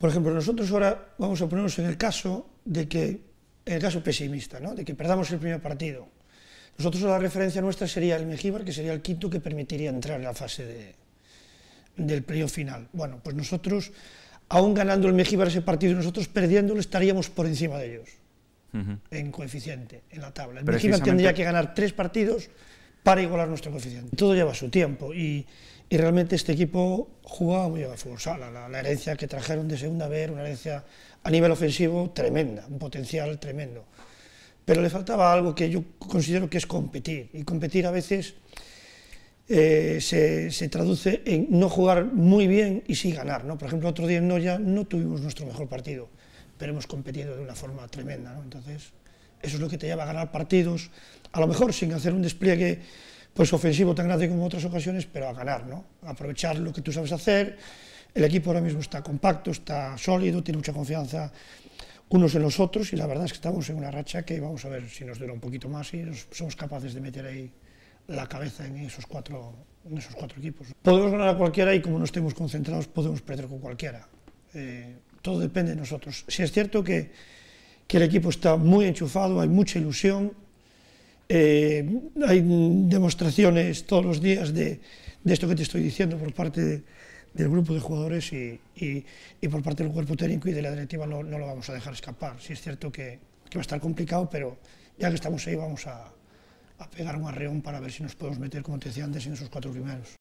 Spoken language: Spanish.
Por ejemplo, nosotros ahora vamos a ponernos en el caso de que, en el caso pesimista, de que perdamos el primer partido. Nosotros la referencia nuestra sería el Mejíbar, que sería el quinto que permitiría entrar en la fase del playoff final. Bueno, pues nosotros, aún ganando el Mejíbar ese partido, nosotros perdiéndolo estaríamos por encima de ellos en coeficiente, en la tabla. El Mejíbar tendría que ganar tres partidos para igualar nuestro coeficiente. Todo lleva su tiempo y, realmente este equipo jugaba muy bien al fútbol la, herencia que trajeron de segunda vez, una herencia a nivel ofensivo tremenda, un potencial tremendo. Pero le faltaba algo que yo considero que es competir. Y competir a veces eh, se, traduce en no jugar muy bien y sí ganar. ¿no? Por ejemplo, otro día en Noya no tuvimos nuestro mejor partido, pero hemos competido de una forma tremenda. Entonces, eso es lo que te lleva a ganar partidos, a lo mejor sin hacer un despliegue pues ofensivo tan grande como en otras ocasiones, pero a ganar, ¿no? Aprovechar lo que tú sabes hacer. El equipo ahora mismo está compacto, está sólido, tiene mucha confianza unos en los otros y la verdad es que estamos en una racha que vamos a ver si nos dura un poquito más y somos capaces de meter ahí la cabeza en esos cuatro, en esos cuatro equipos. Podemos ganar a cualquiera y como no estemos concentrados podemos perder con cualquiera. Eh, todo depende de nosotros. Si es cierto que que el equipo está muy enchufado, hay mucha ilusión, eh, hay demostraciones todos los días de, de, esto que te estoy diciendo por parte de, del grupo de jugadores y, y, y, por parte del cuerpo técnico y de la directiva no, no lo vamos a dejar escapar. Sí es cierto que, que, va a estar complicado, pero ya que estamos ahí vamos a, a pegar un arreón para ver si nos podemos meter, como te decía antes, en esos cuatro primeros.